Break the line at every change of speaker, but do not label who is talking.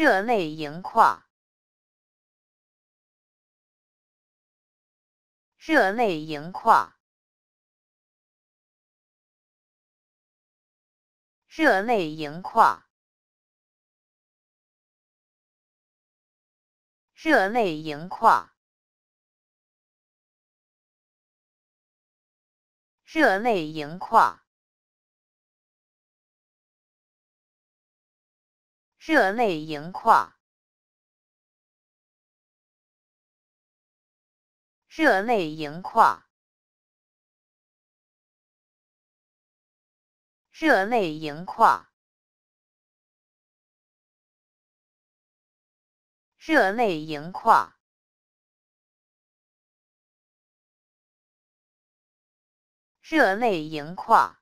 热泪盈眶，热泪盈眶，热泪盈眶，热泪盈眶，热泪盈眶。热泪盈眶，热泪盈眶，热泪盈眶，热泪盈眶，热泪盈眶。